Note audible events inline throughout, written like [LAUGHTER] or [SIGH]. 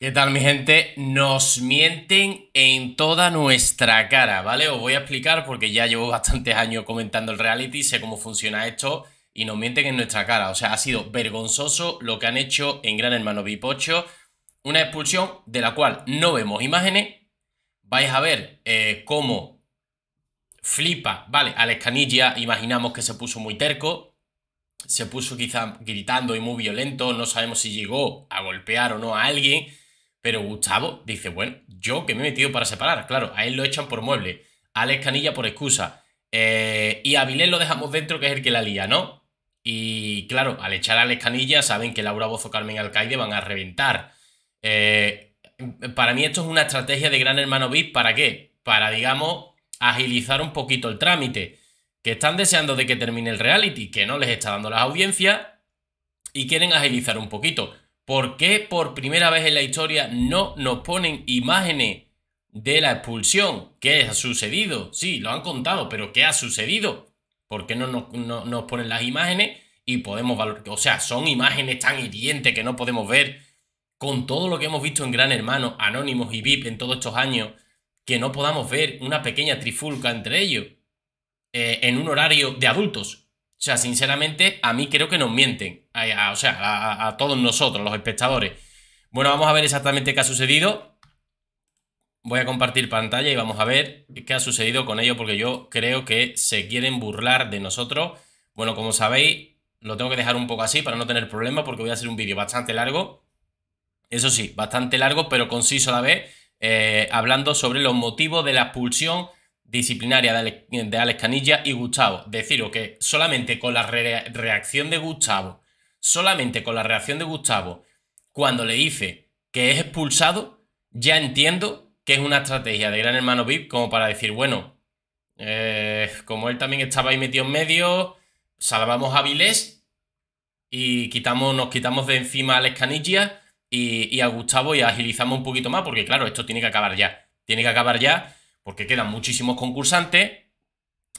¿Qué tal mi gente? Nos mienten en toda nuestra cara, ¿vale? Os voy a explicar porque ya llevo bastantes años comentando el reality, sé cómo funciona esto y nos mienten en nuestra cara. O sea, ha sido vergonzoso lo que han hecho en Gran Hermano Bipocho, una expulsión de la cual no vemos imágenes. Vais a ver eh, cómo flipa, ¿vale? la escanilla imaginamos que se puso muy terco, se puso quizá gritando y muy violento, no sabemos si llegó a golpear o no a alguien pero Gustavo dice, bueno, yo que me he metido para separar. Claro, a él lo echan por mueble, a Alex Canilla por excusa. Eh, y a Vilén lo dejamos dentro, que es el que la lía, ¿no? Y claro, al echar a Alex Canilla, saben que Laura Bozo, Carmen Alcaide van a reventar. Eh, para mí esto es una estrategia de Gran Hermano VIP. ¿Para qué? Para, digamos, agilizar un poquito el trámite. Que están deseando de que termine el reality, que no les está dando las audiencias y quieren agilizar un poquito. ¿Por qué por primera vez en la historia no nos ponen imágenes de la expulsión? ¿Qué ha sucedido? Sí, lo han contado, pero ¿qué ha sucedido? ¿Por qué no nos, ponen las imágenes y podemos valorar? O sea, son imágenes tan hirientes que no podemos ver con todo lo que hemos visto en Gran Hermano, Anónimos y VIP en todos estos años, que no podamos ver una pequeña trifulca entre ellos eh, en un horario de adultos. O sea, sinceramente, a mí creo que nos mienten. o sea, a, todos nosotros, los espectadores. Bueno, vamos a ver exactamente qué ha sucedido. Voy a compartir pantalla y vamos a ver qué ha sucedido con ello, porque yo creo que se quieren burlar de nosotros. Bueno, como sabéis, lo tengo que dejar un poco así para no tener problemas, porque voy a hacer un vídeo bastante largo. Eso sí, bastante largo, pero conciso a la vez, eh, hablando sobre los motivos de la expulsión disciplinaria de Alex, Canilla y Gustavo. Deciros que solamente con la reacción de Gustavo, solamente con la reacción de Gustavo, cuando le dice que es expulsado, ya entiendo que es una estrategia de Gran Hermano VIP como para decir, bueno, eh, como él también estaba ahí metido en medio, salvamos a Vilés y quitamos, nos quitamos de encima a Alex Canilla y a Gustavo y agilizamos un poquito más, porque claro, esto tiene que acabar ya. Tiene que acabar ya porque quedan muchísimos concursantes.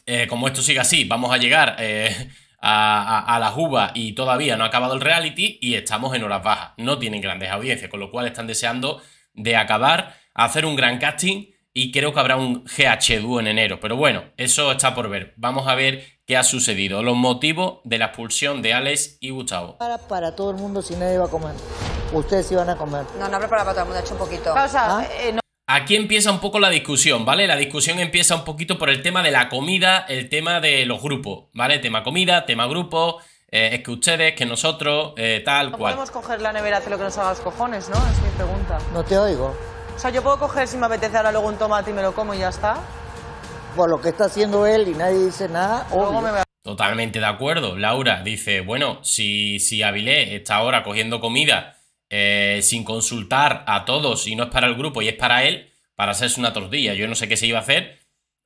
Eh, como esto sigue así, vamos a llegar eh, a, la juba y todavía no ha acabado el reality y estamos en horas bajas. No tienen grandes audiencias, con lo cual están deseando de acabar, hacer un gran casting y creo que habrá un GH 2 en enero. Pero bueno, eso está por ver. Vamos a ver qué ha sucedido, los motivos de la expulsión de Alex y Gustavo. Para, todo el mundo si nadie iba a comer. Ustedes iban a comer. No, no, preparado para todo el mundo, ha hecho un poquito. ¿Ah? Eh, no. Aquí empieza un poco la discusión, ¿vale? La discusión empieza un poquito por el tema de la comida, el tema de los grupos, ¿vale? Tema comida, tema grupo, eh, es que ustedes, que nosotros, eh, tal cual. podemos coger la nevera, hacer lo que nos haga los cojones, ¿no? Es mi pregunta. No te oigo. O sea, yo puedo coger si me apetece ahora luego un tomate y me lo como y ya está. Por pues lo que está haciendo él y nadie dice nada, Totalmente de acuerdo, Laura. Dice, bueno, si, si Avilé está ahora cogiendo comida eh, sin consultar a todos y no es para el grupo y es para él, para hacerse una tortilla. Yo no sé qué se iba a hacer.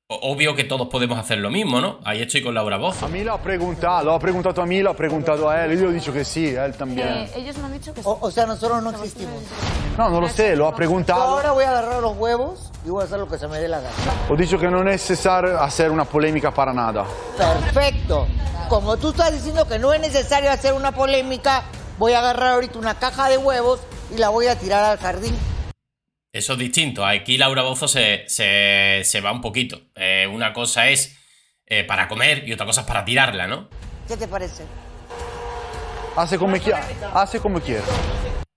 Obvio que todos podemos hacer lo mismo, ¿no? Ahí estoy con Laura Voz. A mí lo ha preguntado, lo ha preguntado a mí, lo ha preguntado a él. Y yo he dicho que sí, a él también. Eh, ellos han dicho que O, sea, nosotros no existimos. No, no lo sé, lo ha preguntado. ahora voy a agarrar los huevos y voy a hacer lo que se me dé la gana. He dicho que no es necesario hacer una polémica para nada. Perfecto. Como tú estás diciendo que no es necesario hacer una polémica, voy a agarrar ahorita una caja de huevos y la voy a tirar al jardín. Eso es distinto. Aquí Laura Bozo se, va un poquito. Eh, una cosa es eh, para comer y otra cosa es para tirarla, ¿no? ¿Qué te parece? Hace como, hace como quiera.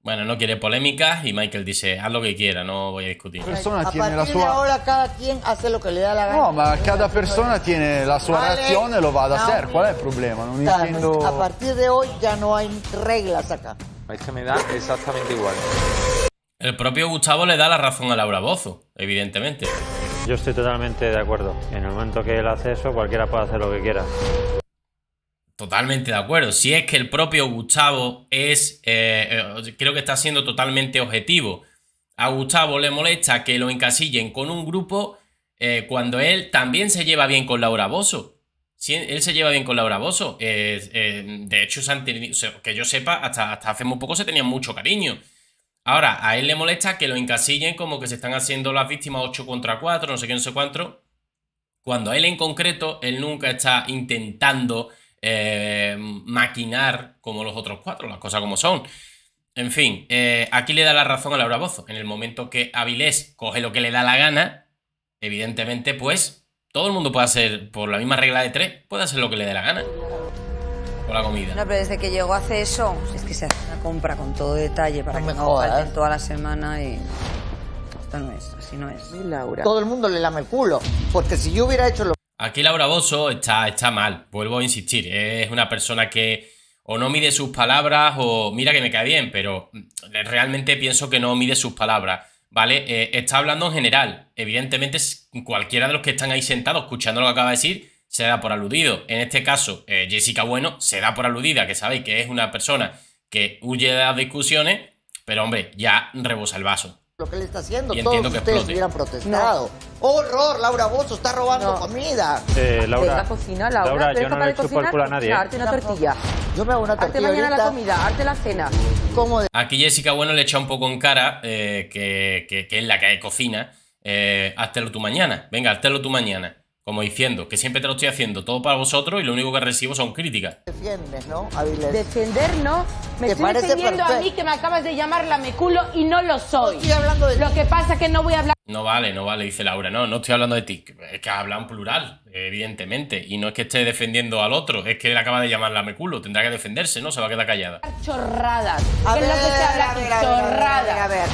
Bueno, no quiere polémicas y Michael dice, haz lo que quiera, no voy a discutir. Persona a tiene la ahora cada quien hace lo que le da la gana. No, ma cada persona tiene la suya. reacción y lo va a hacer. ¿Cuál es el problema? A partir de hoy ya no hay reglas acá. Es que me da exactamente igual. El propio Gustavo le da la razón a Laura Bozo, evidentemente. Yo estoy totalmente de acuerdo. En el momento que él hace eso, cualquiera puede hacer lo que quiera. Totalmente de acuerdo. Si es que el propio Gustavo es, eh, eh, creo que está siendo totalmente objetivo. A Gustavo le molesta que lo encasillen con un grupo eh, cuando él también se lleva bien con Laura Bosso. Si él se lleva bien con Laura Bosso. de hecho, que yo sepa, hasta, hace muy poco se tenían mucho cariño. Ahora, a él le molesta que lo encasillen como que se están haciendo las víctimas 8 contra 4, no sé qué, no sé cuánto. Cuando a él en concreto, él nunca está intentando eh, maquinar como los otros cuatro, las cosas como son. En fin, eh, aquí le da la razón a Laura Bozo. En el momento que Avilés coge lo que le da la gana, evidentemente, pues todo el mundo puede hacer, por la misma regla de tres, puede hacer lo que le dé la gana por la comida. No, pero desde que llegó hace eso, es que se hace una compra con todo detalle para que no toda la semana y. Esto no es, así no es. Todo el mundo le lame el culo, porque si yo hubiera hecho lo Aquí Laura Bosso está, está mal, vuelvo a insistir. Es una persona que o no mide sus palabras o mira que me cae bien, pero mm, realmente pienso que no mide sus palabras, ¿vale? Eh, está hablando en general. Evidentemente cualquiera de los que están ahí sentados escuchando lo que acaba de decir se da por aludido. En este caso, eh, Jessica Bueno se da por aludida, que sabéis que es una persona que huye de las discusiones, pero hombre, ya rebosa el vaso lo que él está haciendo. Y Todos ustedes hubieran protestado. ¡Horror! Laura Bozo está robando comida. Eh, Laura, la cocina, Laura. Laura yo no le chupo a nadie. ¿eh? Arte una tortilla. Yo me hago una tortilla. Arte mañana la comida, arte la cena. Aquí Jessica Bueno le echa un poco en cara eh, que, es la que cocina. Eh, háztelo tu mañana. Venga, háztelo tu mañana. Como diciendo, que siempre te lo estoy haciendo todo para vosotros y lo único que recibo son críticas. Defiendes, ¿no, Defender, ¿no? Me estoy defendiendo a mí que me acabas de llamar Meculo y no lo soy. No hablando de Lo que pasa es que no voy a hablar... No vale, no vale, dice Laura. No, no estoy hablando de ti. Es que habla en plural, evidentemente. Y no es que esté defendiendo al otro, es que él acaba de llamar la meculo. Tendrá que defenderse, ¿no? Se va a quedar callada. Chorradas. a ver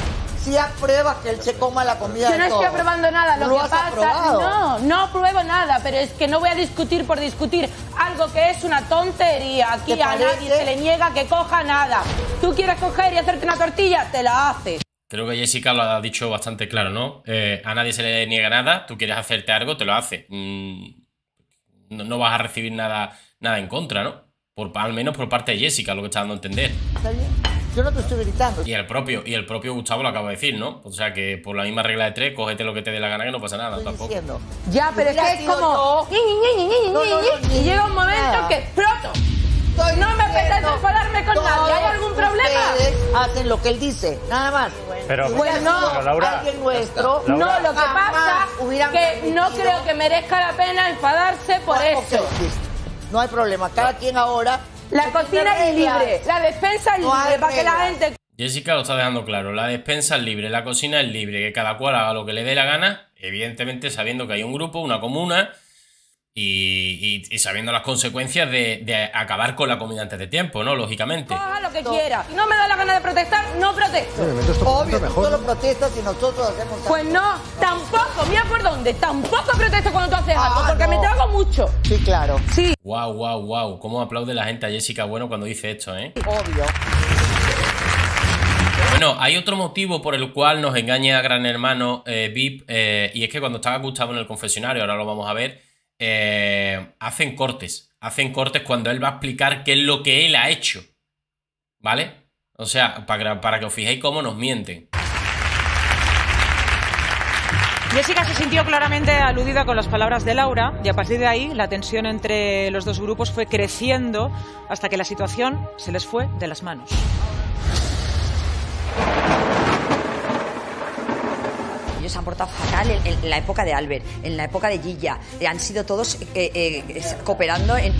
si apruebas que él se coma la comida. Yo no estoy aprobando nada, lo, que pasa. No, no apruebo nada, pero es que no voy a discutir por discutir algo que es una tontería. Aquí a nadie se le niega que coja nada. Tú quieres coger y hacerte una tortilla, te la haces. Creo que Jessica lo ha dicho bastante claro, ¿no? Eh, a nadie se le niega nada, tú quieres hacerte algo, te lo hace mm, no, vas a recibir nada, nada en contra, ¿no? Por, al menos por parte de Jessica, lo que está dando a entender. bien yo no te estoy gritando. Y el propio, y el propio Gustavo lo acaba de decir, ¿no? O sea que por la misma regla de tres, cógete lo que te dé la gana que no pasa nada. tampoco. Diciendo. Ya, pero es que es como. Y llega un momento que pronto. no me apetece enfadarme con nadie. ¿Hay algún problema? Hacen lo que él dice, nada más. Pero, bueno, no, alguien nuestro. no, lo que pasa es que no creo que merezca la pena enfadarse por ah, eso. No hay problema. Cada quien ahora la cocina es libre, la despensa es libre, para que la gente... Jessica lo está dejando claro, la despensa es libre, la cocina es libre, que cada cual haga lo que le dé la gana, evidentemente sabiendo que hay un grupo, una comuna, y, sabiendo las consecuencias de, acabar con la comida antes de tiempo, ¿no? Lógicamente. Haga lo que quiera. Si no me da la gana de protestar, no protesto. Obvio, mejor. protestas si nosotros hacemos... Pues no, tampoco, mira por dónde, tampoco protesto cuando tú haces ah, algo, porque me trago mucho. Sí, claro. Sí. Wow, wow, wow, cómo aplaude la gente a Jessica Bueno cuando dice esto, ¿eh? Obvio. Bueno, hay otro motivo por el cual nos engaña Gran Hermano eh, VIP, eh, y es que cuando estaba Gustavo en el confesionario, ahora lo vamos a ver, eh, hacen cortes. Hacen cortes cuando él va a explicar qué es lo que él ha hecho. ¿Vale? O sea, para, para que os fijéis cómo nos mienten. Jessica se sintió claramente aludida con las palabras de Laura y a partir de ahí la tensión entre los dos grupos fue creciendo hasta que la situación se les fue de las manos. han portado fatal en, la época de Albert, en la época de Gilla. Eh, han sido todos eh, eh, cooperando en,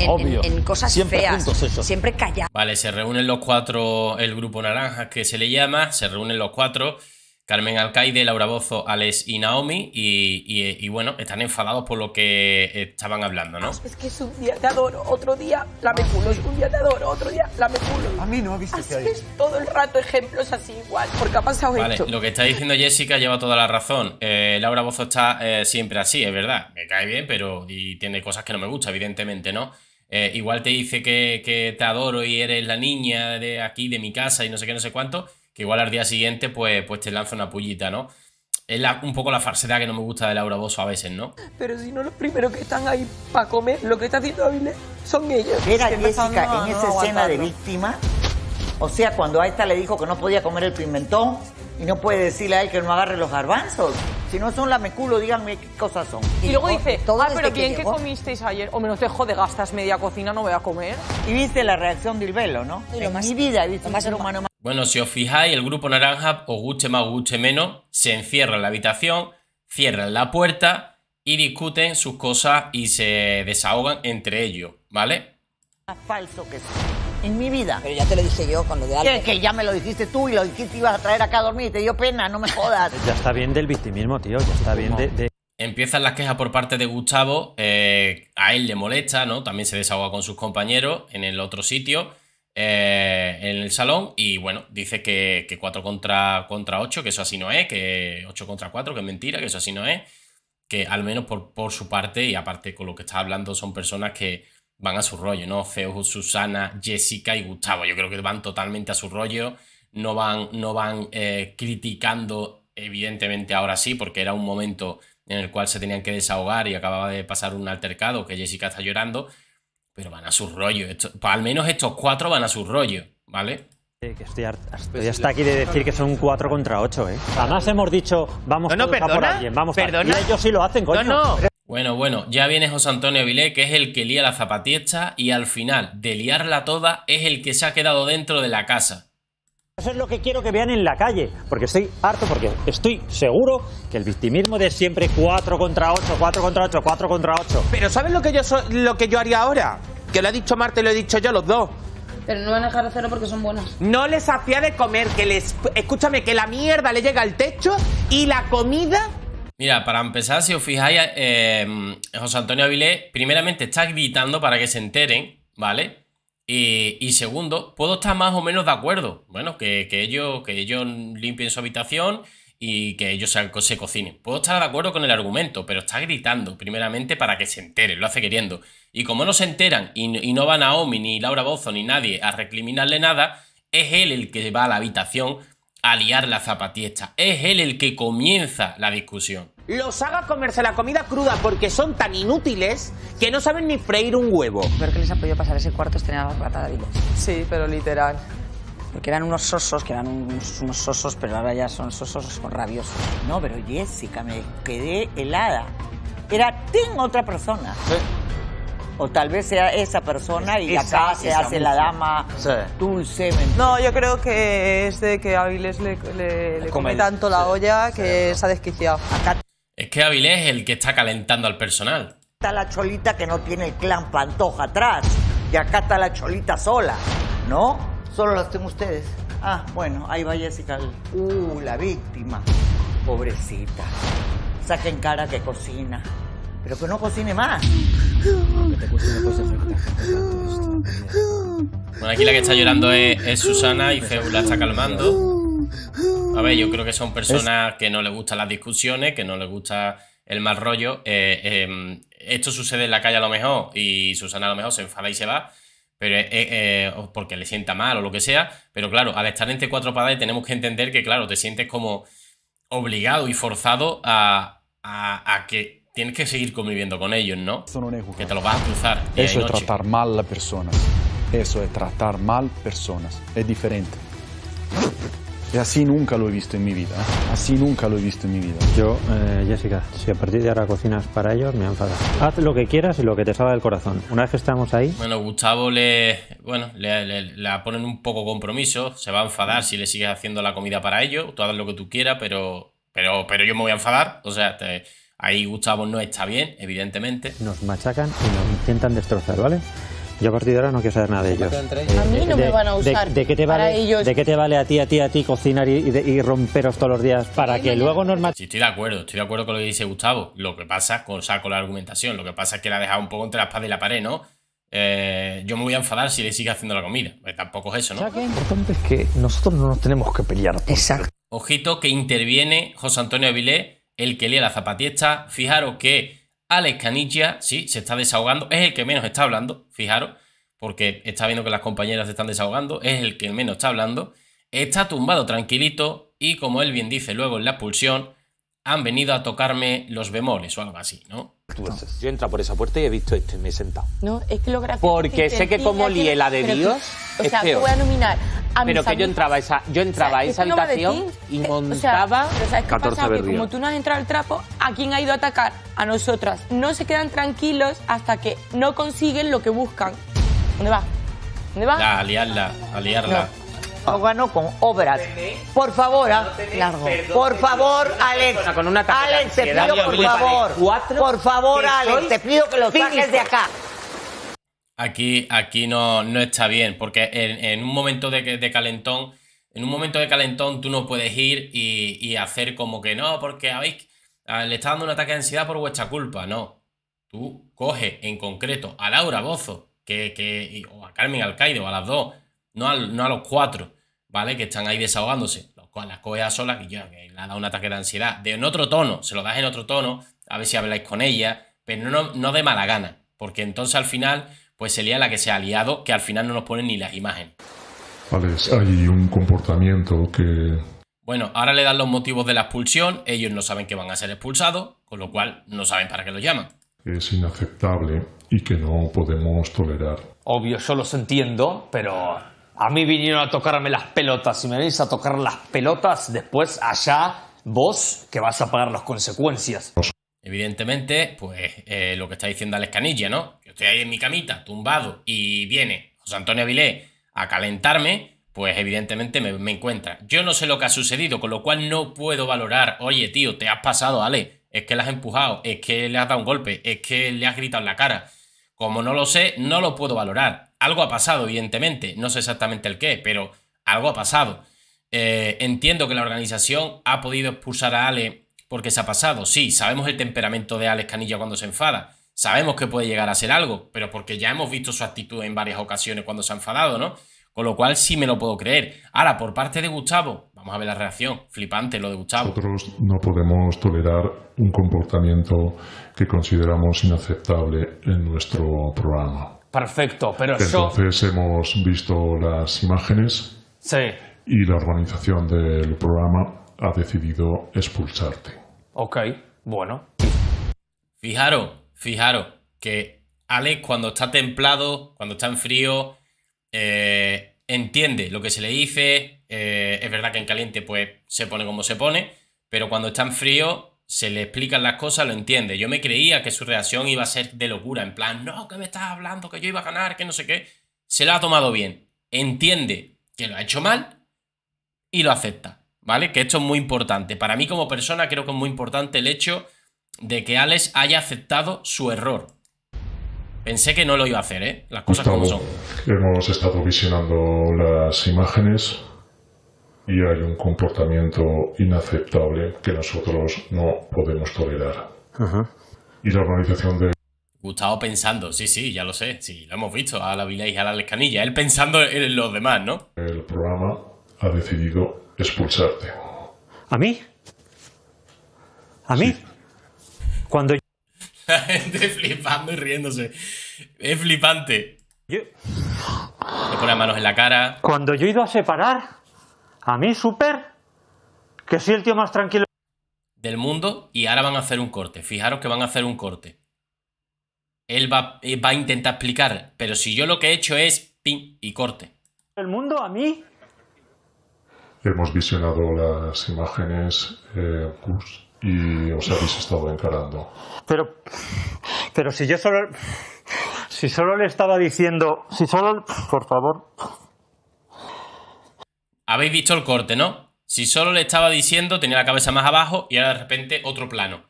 cosas feas. Siempre callados. Vale, se reúnen los cuatro, el grupo naranja que se le llama, se reúnen los cuatro Carmen Alcaide, Laura Bozo, Alex y Naomi, y, bueno, están enfadados por lo que estaban hablando, ¿no? Es que es un día te adoro, otro día la me culo, es un día te adoro, otro día la me culo. A mí no, visto. visto que es todo el rato ejemplos así igual, porque ha pasado vale, Lo que está diciendo Jessica lleva toda la razón. Eh, Laura Bozo está eh, siempre así, es verdad, me cae bien, pero y tiene cosas que no me gusta, evidentemente, ¿no? Eh, igual te dice que, que te adoro y eres la niña de aquí, de mi casa y no sé qué, no sé cuánto que igual al día siguiente pues, pues te lanza una pullita, ¿no? Es un poco la falsedad que no me gusta de Laura Bosso a veces, ¿no? Pero si no, los primeros que están ahí para comer, lo que está haciendo Avilés son ellos. Era Jessica en esa escena de víctima. O sea, cuando a esta le dijo que no podía comer el pimentón y no puede decirle a él que no agarre los garbanzos. Si no son meculo, díganme qué cosas son. Y, luego dice, ah, pero bien que, comisteis ayer. O menos te de gastas media cocina, no voy a comer. Y viste la reacción del velo ¿no? en mi vida he visto un ser humano bueno, si os fijáis, el grupo naranja, os guste más o guste menos, se encierra en la habitación, cierran la puerta y discuten sus cosas y se desahogan entre ellos, ¿vale? Falso que sea. en mi vida. Pero ya te lo dije yo cuando lo de antes. Que ya me lo dijiste tú y lo dijiste ibas a traer acá a dormir te dio pena, no me jodas. [LAUGHS] ya está bien del victimismo, tío, ya está bien de... Empiezan las quejas por parte de Gustavo, eh, a él le molesta, ¿no? También se desahoga con sus compañeros en el otro sitio eh, en el salón y bueno, dice que, que 4 contra, contra 8, que eso así no es, que 8 contra 4, que es mentira, que eso así no es, que al menos por, por su parte y aparte con lo que está hablando son personas que van a su rollo, ¿no? feo Susana, Jessica y Gustavo, yo creo que van totalmente a su rollo, no van, no van eh, criticando, evidentemente ahora sí, porque era un momento en el cual se tenían que desahogar y acababa de pasar un altercado que Jessica está llorando, pero van a su rollo. al menos estos cuatro van a su rollo, ¿vale? estoy, pues hasta aquí de decir que son cuatro contra ocho, ¿eh? Jamás hemos dicho, vamos no, no, por alguien, vamos perdona. A... Y ellos sí lo hacen, coño. No, Bueno, bueno, ya viene José Antonio Vilé, que es el que lía la zapatiesta y al final de liarla toda es el que se ha quedado dentro de la casa. Eso es lo que quiero que vean en la calle, porque estoy harto, porque estoy seguro que el victimismo de siempre 4 contra 8, 4 contra 8, 4 contra 8. Pero ¿sabes lo que yo, lo que yo haría ahora? Que lo ha dicho Marte, y lo he dicho yo, los dos. Pero no van a dejar de hacerlo porque son buenos. No les hacía de comer, que les... Escúchame, que la mierda le llega al techo y la comida... Mira, para empezar, si os fijáis, eh, José Antonio Avilés primeramente está gritando para que se enteren, ¿vale? Y, segundo, puedo estar más o menos de acuerdo. Bueno, que, que, ellos, que ellos limpien su habitación y que ellos se, cocinen. Puedo estar de acuerdo con el argumento, pero está gritando primeramente para que se entere, lo hace queriendo. Y como no se enteran y, no no a Omi ni Laura Bozo, ni nadie a recriminarle nada, es él el que va a la habitación a liar la zapatiesta. Es él el que comienza la discusión los haga comerse la comida cruda porque son tan inútiles que no saben ni freír un huevo. Lo que les ha podido pasar ese cuarto es tener a la Sí, pero literal. Porque eran unos osos, que eran unos, osos, pero ahora ya son osos con rabiosos. No, pero Jessica, me quedé helada. Era Tim otra persona. O tal vez sea esa persona y acá se hace la dama dulce. No, yo creo que es de que a le, come, tanto la olla que se ha desquiciado. Qué hábil es el que está calentando al personal. Está la cholita que no tiene el clan Pantoja atrás. Y acá está la cholita sola, ¿no? Solo las tengo ustedes. Ah, bueno, ahí va Jessica. Uh, la víctima. Pobrecita. Saquen cara que cocina. Pero que no cocine más. Bueno, aquí la que está llorando es, Susana y la está calmando. A ver, yo creo que son personas que no les gustan las discusiones, que no les gusta el mal rollo. Eh, em, esto sucede en la calle a lo mejor y Susana a lo mejor se enfada y se va, pero eh, porque le sienta mal o lo que sea. Pero claro, al estar entre cuatro padres tenemos que entender que, claro, te sientes como obligado y forzado a, que tienes que seguir conviviendo con ellos, ¿no? que te los vas a cruzar. Eso es tratar mal a personas. Eso es tratar mal personas. Es diferente. Y así nunca lo he visto en mi vida. ¿eh? Así nunca lo he visto en mi vida. Yo, eh, Jessica, si a partir de ahora cocinas para ellos, me enfadaré. Haz lo que quieras y lo que te salga del corazón. Una vez que estamos ahí. Bueno, Gustavo le. Bueno, le, ponen un poco compromiso. Se va a enfadar si le sigues haciendo la comida para ellos. Tú haz lo que tú quieras, pero. Pero, pero yo me voy a enfadar. O sea, ahí Gustavo no está bien, evidentemente. Nos machacan y nos intentan destrozar, ¿vale? Yo a partir de ahora no quiero saber nada de ellos. A mí no me van a usar. ¿De, qué, te vale, ¿de qué te vale a ti, a ti, a ti cocinar y, romperos todos los días para que luego nos Sí, estoy de acuerdo, estoy de acuerdo con lo que dice Gustavo. Lo que pasa con, saco la argumentación, lo que pasa es que la ha dejado un poco entre la espada y la pared, ¿no? Eh, yo me voy a enfadar si le sigue haciendo la comida. Pues tampoco es eso, ¿no? Lo que importante es que nosotros no nos tenemos que pelear. Exacto. Ojito que interviene José Antonio Avilés, el que lee la zapatista. Fijaros que Alex Canilla, sí, se está desahogando, es el que menos está hablando, fijaros, porque está viendo que las compañeras se están desahogando, es el que menos está hablando, está tumbado tranquilito y como él bien dice luego en la pulsión, han venido a tocarme los bemoles o algo así, ¿no? Yo entro por esa puerta y he visto esto y me he sentado. No, es que lo gracioso Porque sé que como lié la de Dios. o sea, te voy a nominar. A pero que amigos. yo entraba esa, yo entraba a esa habitación y eh, montaba. O sea, es ¿sabes Que como tú no has entrado al trapo, ¿a quién ha ido a atacar? A nosotras. No se quedan tranquilos hasta que no consiguen lo que buscan. ¿Dónde va? ¿Dónde va? La, a liarla, a liarla ganó con obras. Por favor, por favor, Alex. Alex, te pido por favor. Por favor, Alex, te pido que lo saques de acá. Aquí, aquí no, no está bien, porque en, un momento de, calentón, en un momento de calentón tú no puedes ir y, hacer como que no, porque habéis, ah, le está dando un ataque de ansiedad por vuestra culpa, no. Tú coge en concreto a Laura Bozo, que, o a Carmen Alcaide, o a las dos, no, a los cuatro, ¿vale? Que están ahí desahogándose. Los, las coges a solas que ya, que le ha dado un ataque de ansiedad. De en otro tono, se lo das en otro tono, a ver si habláis con ella, pero no, de mala gana, porque entonces al final, pues sería la que se ha liado, que al final no nos ponen ni las imágenes. Vale, hay un comportamiento que... Bueno, ahora le dan los motivos de la expulsión, ellos no saben que van a ser expulsados, con lo cual no saben para qué los llaman. Es inaceptable y que no podemos tolerar. Obvio, yo los entiendo, pero a mí vinieron a tocarme las pelotas. Si me venís a tocar las pelotas, después allá vos que vas a pagar las consecuencias. Evidentemente, pues eh, lo que está diciendo Alex Canilla, ¿no? Yo estoy ahí en mi camita, tumbado, y viene José Antonio Avilé a calentarme, pues evidentemente me, me, encuentra. Yo no sé lo que ha sucedido, con lo cual no puedo valorar, oye tío, te has pasado, Ale, es que le has empujado, es que le has dado un golpe, es que le has gritado en la cara. Como no lo sé, no lo puedo valorar algo ha pasado, evidentemente. No sé exactamente el qué, pero algo ha pasado. Eh, entiendo que la organización ha podido expulsar a Ale porque se ha pasado. Sí, sabemos el temperamento de Alex Canilla cuando se enfada. Sabemos que puede llegar a ser algo, pero porque ya hemos visto su actitud en varias ocasiones cuando se ha enfadado, ¿no? Con lo cual sí me lo puedo creer. Ahora, por parte de Gustavo, vamos a ver la reacción. Flipante lo de Gustavo. Nosotros no podemos tolerar un comportamiento que consideramos inaceptable en nuestro programa. Perfecto, pero Entonces hemos visto las imágenes sí. y la organización del programa ha decidido expulsarte. Ok, bueno. Fijaros, fijaros, que Alex cuando está templado, cuando está en frío, eh, entiende lo que se le dice. Eh, es verdad que en caliente pues se pone como se pone, pero cuando está en frío se le explican las cosas, lo entiende. Yo me creía que su reacción iba a ser de locura, en plan, no, que me estás hablando, que yo iba a ganar, que no sé qué. Se la ha tomado bien, entiende que lo ha hecho mal y lo acepta, ¿vale? Que esto es muy importante. Para mí como persona creo que es muy importante el hecho de que Alex haya aceptado su error. Pensé que no lo iba a hacer, ¿eh? Las cosas como son. Hemos estado visionando las imágenes y hay un comportamiento inaceptable que nosotros no podemos tolerar. Ajá. Y la organización de... Gustavo pensando, sí, sí, ya lo sé, sí, lo hemos visto a la Vila y a la Lescanilla, él pensando en los demás, ¿no? El programa ha decidido expulsarte. ¿A mí? ¿A mí? Cuando... [LAUGHS] La gente flipando y riéndose. Es flipante. Yo... pone las manos en la cara. Cuando yo he ido a separar a mí, súper. Que soy el tío más tranquilo del mundo y ahora van a hacer un corte. Fijaros que van a hacer un corte. Él va, eh, va a intentar explicar, pero si yo lo que he hecho es pin y corte. ¿El mundo a mí? Hemos visionado las imágenes eh, y os habéis estado encarando. Pero, pero si yo solo, si solo le estaba diciendo, si solo, por favor, habéis visto el corte, ¿no? Si solo le estaba diciendo, tenía la cabeza más abajo y ahora de repente otro plano.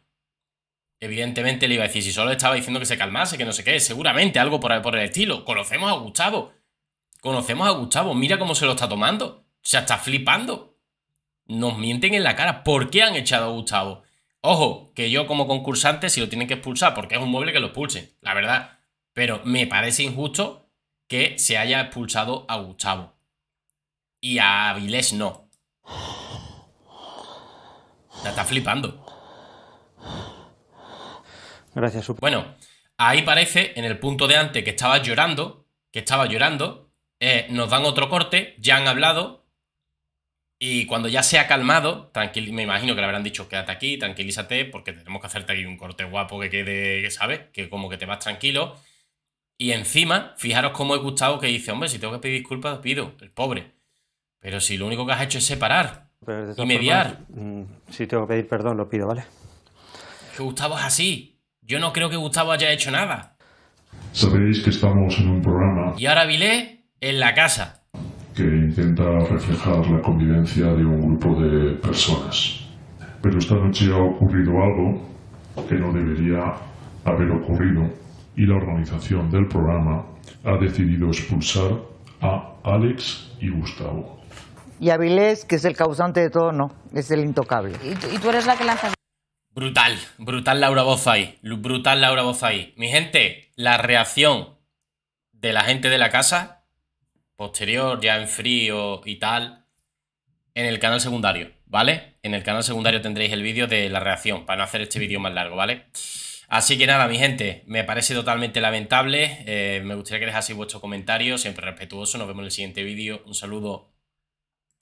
Evidentemente le iba a decir, si solo le estaba diciendo que se calmase, que no sé qué, seguramente algo por, por el estilo. Conocemos a Gustavo. Conocemos a Gustavo. Mira cómo se lo está tomando. se está flipando. Nos mienten en la cara. ¿Por qué han echado a Gustavo? Ojo, que yo como concursante, si lo tienen que expulsar, porque es un mueble que lo expulsen, la verdad. Pero me parece injusto que se haya expulsado a Gustavo y a Avilés no. La está flipando. Gracias, Bueno, ahí parece, en el punto de antes que estaba llorando, que estaba llorando, eh, nos dan otro corte, ya han hablado, y cuando ya se ha calmado, me imagino que le habrán dicho, quédate aquí, tranquilízate, porque tenemos que hacerte aquí un corte guapo que quede, sabes, que como que te vas tranquilo. Y encima, fijaros cómo he gustado que dice, hombre, si tengo que pedir disculpas, pido, el pobre. Pero si lo único que has hecho es separar y mediar. Mm, si tengo que pedir perdón, lo pido, ¿vale? Que Gustavo es así. Yo no creo que Gustavo haya hecho nada. Sabéis que estamos en un programa. Y ahora Vilé en la casa. Que intenta reflejar la convivencia de un grupo de personas. Pero esta noche ha ocurrido algo que no debería haber ocurrido y la organización del programa ha decidido expulsar a Alex y Gustavo. Y Avilés, que es el causante de todo, no, es el intocable. Y, tú, eres la que lanza... Brutal, brutal Laura Bozay, brutal Laura Bozay. Mi gente, la reacción de la gente de la casa, posterior, ya en frío y tal, en el canal secundario, ¿vale? En el canal secundario tendréis el vídeo de la reacción, para no hacer este vídeo más largo, ¿vale? Así que nada, mi gente, me parece totalmente lamentable. Eh, me gustaría que dejaseis vuestros comentarios, siempre respetuoso. Nos vemos en el siguiente vídeo. Un saludo.